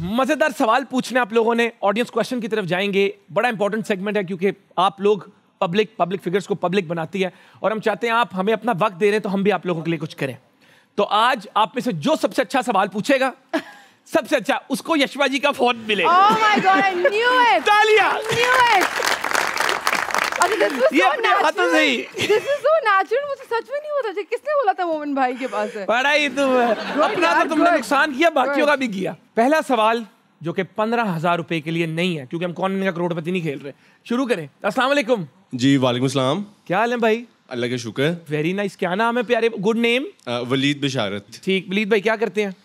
मज़ेदार सवाल पूछने आप लोगों ने ऑडियंस क्वेश्चन की तरफ जाएंगे बड़ा इंपॉर्टेंट सेगमेंट है क्योंकि आप लोग पब्लिक पब्लिक फिगर्स को पब्लिक बनाती है और हम चाहते हैं आप हमें अपना वक्त दे रहे हैं तो हम भी आप लोगों के लिए कुछ करें तो आज आप में से जो सबसे अच्छा सवाल पूछेगा सबसे अच्छा उसको यशवा जी का फोन मिलेगा oh God, I knew it. तो पहला सवाल जो पंद्रह हजार के लिए नहीं है हम कौन का करोड़पति नहीं खेल रहे शुरू करें जी वालेकुम क्या हाल है भाई अल्लाह का शुक्र वेरी नाइस क्या नाम है प्यारे गुड नेम वलीद बिशारत ठीक वलीद भाई क्या करते हैं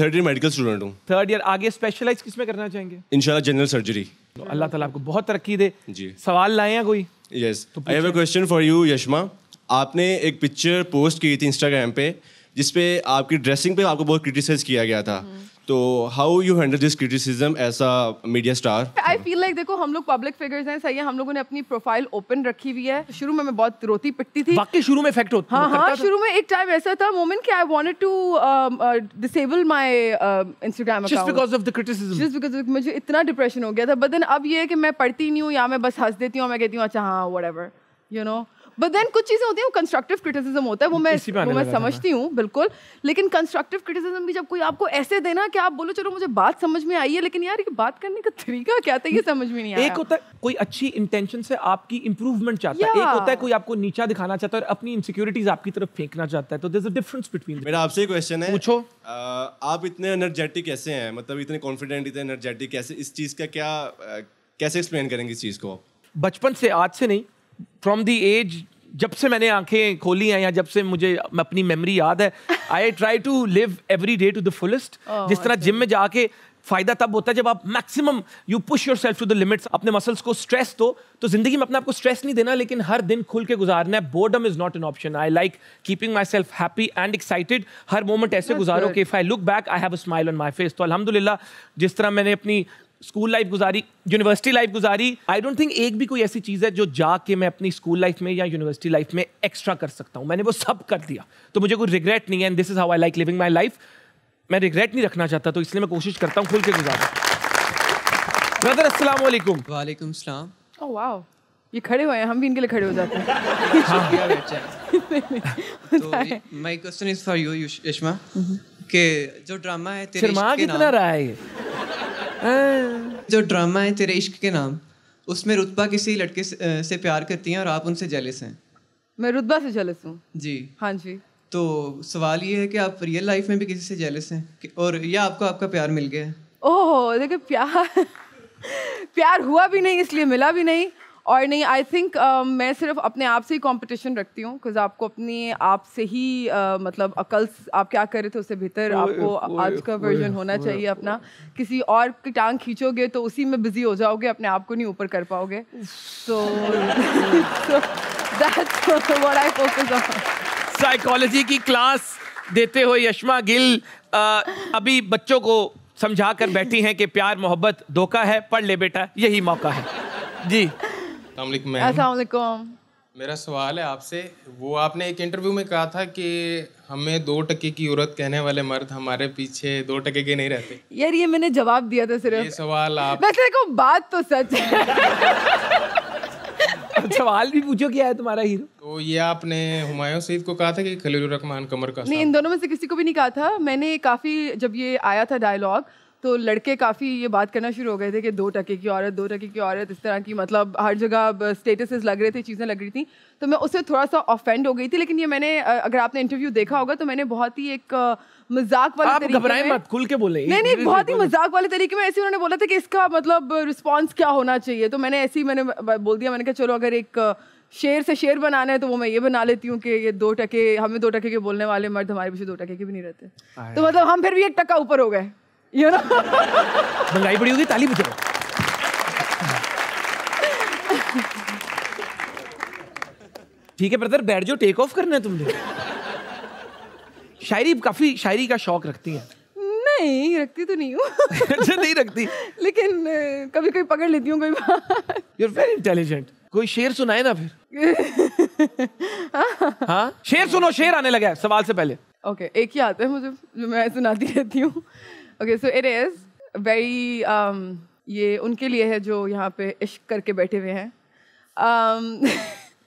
थर्ड ईयर मेडिकल स्टूडेंट हूँ थर्ड ईयर आगे स्पेशलाइज किस में करना चाहेंगे जनरल सर्जरी तो अल्लाह ताला आपको बहुत तरक्की दे जी सवाल लाए हैं कोई yes I have a question for you Yashma आपने एक पिक्चर पोस्ट की थी इंस्टाग्राम पे जिसपे आपकी ड्रेसिंग पे आपको बहुत क्रिटिसाइज किया गया था hmm. तो how you handle this criticism as a media star I feel like देखो हम लोग पब्लिक फिगर्स हैं सही है हम लोगों ने अपनी प्रोफाइल ओपन रखी हुई है शुरू में मैं बहुत रोती पिटती थी बाकी शुरू में इफेक्ट होता हाँ हाँ था शुरू में एक टाइम ऐसा था मोमेंट कि I wanted to disable my Instagram account just because of the criticism just because मुझे इतना डिप्रेशन हो गया था बट देन अब ये है कि मैं पढ़ती नहीं हूं या मैं बस हंस देती हूं मैं कहती हूं अच्छा हां whatever you know but then कुछ चीज़ें होती हैं वो कंस्ट्रक्टिव क्रिटिसिज्म होता है वो मैं वो मैं समझती हूँ बिल्कुल लेकिन कंस्ट्रक्टिव क्रिटिसिज्म भी जब कोई आपको ऐसे देना कि आप बोलो चलो मुझे बात समझ में आई है लेकिन यार ये बात करने का तरीका क्या था ये समझ में नहीं आया एक होता है कोई अच्छी इंटेंशन से आपकी इंप्रूवमेंट चाहता है एक होता है कोई आपको नीचा दिखाना चाहता है और अपनी इनसिक्योरिटीज आपकी तरफ फेंकना चाहता है तो there is a difference between मेरा आपसे क्वेश्चन है पूछो आप इतने एनर्जेटिक कैसे हैं मतलब इतने कॉन्फिडेंट इतने एनर्जेटिक कैसे इस चीज़ का क्या कैसे एक्सप्लेन करेंगे इस चीज़ को बचपन से आज से नहीं फ्रॉम दी एज जब से मैंने आंखें खोली हैं या जब से मुझे अपनी मेमोरी याद है I try to live every day to the fullest जिस तरह जिम में जाके फायदा तब होता है जब आप maximum you push yourself to the limits अपने मसल्स को स्ट्रेस दो तो जिंदगी में अपने आपको स्ट्रेस नहीं देना लेकिन हर दिन खुल के गुजारना है boredom is not an option I like keeping myself happy and excited हर मोमेंट ऐसे That's गुजारो कि if I look back I have a smile on my face तो अलहमदुल्ला जिस तरह मैंने अपनी स्कूल लाइफ गुजारी यूनिवर्सिटी लाइफ गुजारी आई डोंट थिंक एक भी कोई ऐसी चीज़ है जो जाके मैं अपनी स्कूल लाइफ में या यूनिवर्सिटी लाइफ में एक्स्ट्रा कर सकता हूँ मैंने वो सब कर दिया तो मुझे कोई रिग्रेट नहीं है and this is how I like living my life मैं रिग्रेट नहीं रखना चाहता तो इसलिए मैं कोशिश करता हूँ खुल के गुजारा ब्रदर असलम वालेकुम सलाम वाओ oh, ये खड़े हुए हैं हम भी इनके लिए खड़े हो जाते हैं हाँ my question is for you Yushma कि जो ड्रामा है तेरे इश्क के नाम कितना रहा है ये जो ड्रामा है तेरे इश्क के नाम उसमें रुतबा किसी लड़के से, प्यार करती हैं और आप उनसे जेलिस हैं मैं रुतबा से जेलिस हूँ जी हाँ जी तो सवाल ये है कि आप रियल लाइफ में भी किसी से जेलिस हैं और या आपको आपका प्यार मिल गया है ओह देखिए प्यार प्यार हुआ भी नहीं इसलिए मिला भी नहीं और नहीं आई थिंक uh, मैं सिर्फ अपने आप से ही कंपटीशन रखती हूँ बिकॉज आपको अपने आप से ही uh, मतलब अकल आप क्या कर रहे थे उससे बेहतर आपको आज का वर्जन होना चाहिए अपना किसी और की टांग खींचोगे तो उसी में बिजी हो जाओगे अपने आप को नहीं ऊपर कर पाओगे so what I focus on psychology की क्लास देते हुए यशमा गिल uh, अभी बच्चों को समझा कर बैठी हैं कि प्यार मोहब्बत धोखा है पढ़ ले बेटा यही मौका है जी मेरा सवाल है आपसे वो आपने एक इंटरव्यू में कहा था कि हमें दो टके की औरत कहने वाले मर्द हमारे पीछे दो टके के नहीं रहते यार ये मैंने जवाब दिया था सिर्फ ये सवाल आप वैसे देखो बात तो सच है सवाल भी पूछो क्या है तुम्हारा हीरो तो ये आपने हुमायूं सईद को कहा था कि खलील रहमान कमर का नहीं इन दोनों में से किसी को भी नहीं कहा था मैंने काफ़ी जब ये आया था डायलॉग तो लड़के काफ़ी ये बात करना शुरू हो गए थे कि दो टके की औरत दो टके की औरत इस तरह की मतलब हर जगह स्टेटसेस लग रहे थे चीज़ें लग रही थी तो मैं उससे थोड़ा सा ऑफेंड हो गई थी लेकिन ये मैंने अगर आपने इंटरव्यू देखा होगा तो मैंने बहुत ही एक मजाक वाले आप घबराए मत खुल के बोले नहीं नहीं बहुत ही मजाक वाले तरीके में ऐसे उन्होंने बोला था कि इसका मतलब रिस्पॉन्स क्या होना चाहिए तो मैंने ऐसे ही मैंने बोल दिया मैंने कहा चलो अगर एक शेर से शेर बनाना है तो वो मैं ये बना लेती हूँ कि ये दो टके हमें दो टके के बोलने वाले मर्द हमारे पीछे दो टके के भी नहीं रहते तो मतलब हम फिर भी एक टका ऊपर हो गए यू नो मंगाई पड़ी होगी ताली बजाओ ठीक है ब्रदर बैठ जाओ टेक ऑफ करना है तुमने शायरी काफी शायरी का शौक रखती है नहीं रखती तो नहीं हूँ अच्छा, नहीं रखती लेकिन कभी कभी पकड़ लेती हूँ कोई बात यू आर वेरी इंटेलिजेंट कोई शेर सुनाए ना फिर हाँ शेर सुनो शेर आने लगा है सवाल से पहले ओके okay, एक ही आता है मुझे जो मैं सुनाती रहती हूँ okay so it is very ये उनके लिए है जो यहाँ पे इश्क करके बैठे हुए हैं um,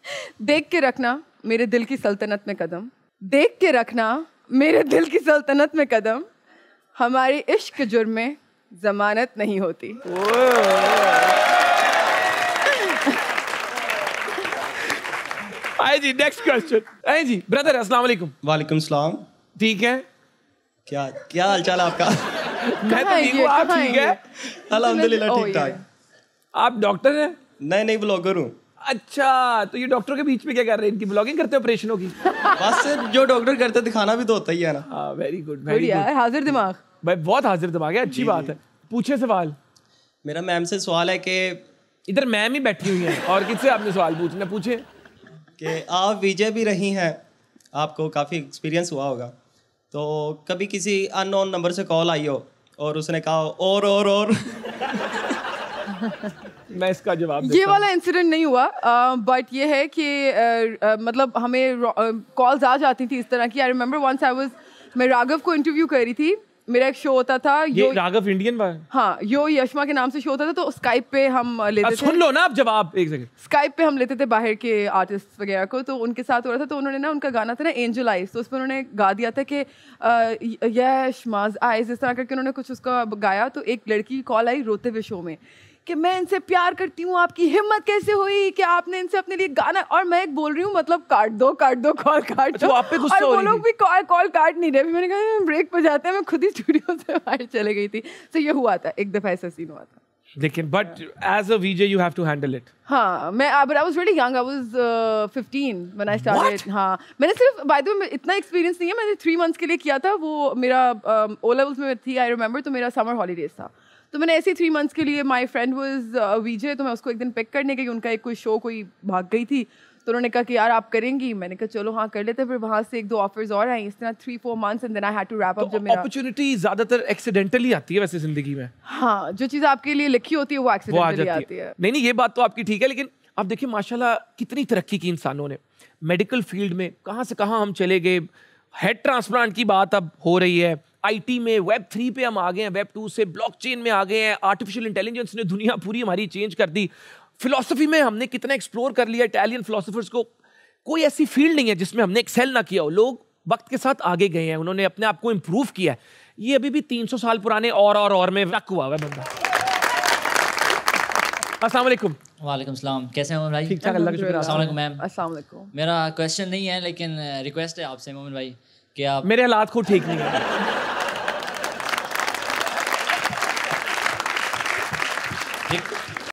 देख के रखना मेरे दिल की सल्तनत में कदम देख के रखना मेरे दिल की सल्तनत में कदम हमारे इश्क जुर्म में जमानत नहीं होती आए जी नेक्स्ट क्वेश्चन आए जी ब्रदर अस्सलाम वालेकुम वालेकुम सलाम ठीक है क्या क्या हालचाल आपका मैं तो ठीक हूँ आप ठीक है अलहमदुल्ला ठीक ठाक आप डॉक्टर हैं नहीं नहीं ब्लॉगर हूँ अच्छा तो ये डॉक्टर के बीच में क्या कर रहे हैं इनकी ब्लॉगिंग करते ऑपरेशनों की बस जो डॉक्टर करते दिखाना भी तो होता ही है ना वेरी गुड वेरी गुड हाजिर दिमाग भाई बहुत हाजिर दिमाग है अच्छी बात है पूछे सवाल मेरा मैम से सवाल है कि इधर मैम ही बैठी हुई है और किससे आपने सवाल पूछना पूछे कि आप विजय भी रही हैं आपको काफ़ी एक्सपीरियंस हुआ होगा तो कभी किसी अननोन नंबर से कॉल आई हो और उसने कहा और और और मैं इसका जवाब ये वाला इंसिडेंट नहीं हुआ बट ये है कि मतलब हमें कॉल्स आ जाती थी इस तरह की I remember once I was मैं राघव को इंटरव्यू कर रही थी मेरा एक शो होता था ये राघव इंडियन बार हाँ यो यशमा के नाम से शो होता था तो स्काइप पे हम लेते अच्छा, थे सुन लो ना आप जवाब एक सेकंड स्काइप पे हम लेते थे बाहर के आर्टिस्ट वगैरह को तो उनके साथ हो रहा था तो उन्होंने ना उनका गाना था ना एंजल आइज तो उसमें उन्होंने गा दिया था कि माज आइज इस तरह करके उन्होंने कुछ उसका गाया तो एक लड़की कॉल आई रोते हुए शो में कि मैं इनसे प्यार करती हूँ आपकी हिम्मत कैसे हुई कि आपने इनसे अपने लिए गाना और मैं एक बोल रही हूँ मतलब काट दो काट दो कॉल काट अच्छा, दो आप पे गुस्सा वो लोग भी कॉल कॉल काट नहीं रहे मैंने कहा ब्रेक पर जाते हैं मैं खुद ही स्टूडियो से बाहर चले गई थी तो ये हुआ था एक दफ़ा ऐसा सीन हुआ था लेकिन but as a VJ you have to handle it हाँ मैं but I was really young I was 15 when I started हाँ मैंने सिर्फ बाय द वे इतना एक्सपीरियंस नहीं है मैंने थ्री मंथ्स के लिए किया था वो मेरा ओ um, लेवल्स में थी आई रिमेंबर तो मेरा समर हॉलीडेज था तो मैंने ऐसे थ्री मंथ्स के लिए माई फ्रेंड वॉज वीजे तो मैं उसको एक दिन पिक करने गई उनका एक कोई शो कोई भाग गई थी तो उन्होंने कहा कि यार आप करेंगी मैंने कहा चलो हाँ कर लेते फिर वहाँ से एक दो ऑफर्स और आई इस तरह three four months and then I had to wrap up जो मेरा अपॉर्चुनिटी ज्यादातर एक्सीडेंटली आती है वैसे जिंदगी में हाँ जो चीज़ आपके लिए लिखी होती है वो एक्सीडेंटली आती है नहीं नहीं ये बात तो आपकी ठीक है लेकिन आप देखिए माशाल्लाह कितनी तरक्की की इंसानों ने मेडिकल फील्ड में कहाँ से कहाँ हम चले गए हेड ट्रांसप्लांट की बात अब हो रही है आईटी में वेब थ्री पे हम आ गए हैं वेब टू से ब्लॉकचेन में आ गए हैं आर्टिफिशियल इंटेलिजेंस ने दुनिया पूरी हमारी चेंज कर दी फिलोसफी में हमने कितना एक्सप्लोर कर लिया इटालियन फिलोसफर्स को कोई ऐसी फील्ड नहीं है जिसमें हमने एक्सेल ना किया हो लोग वक्त के साथ आगे गए हैं उन्होंने अपने आप को इम्प्रूव किया है ये अभी भी 300 साल पुराने और और और में रख हुआ है बंदा कैसे हैं भाई ठीक ठाक मैम मेरा क्वेश्चन नहीं है लेकिन रिक्वेस्ट है आपसे मोमिन भाई कि आप मेरे हालात को ठीक नहीं है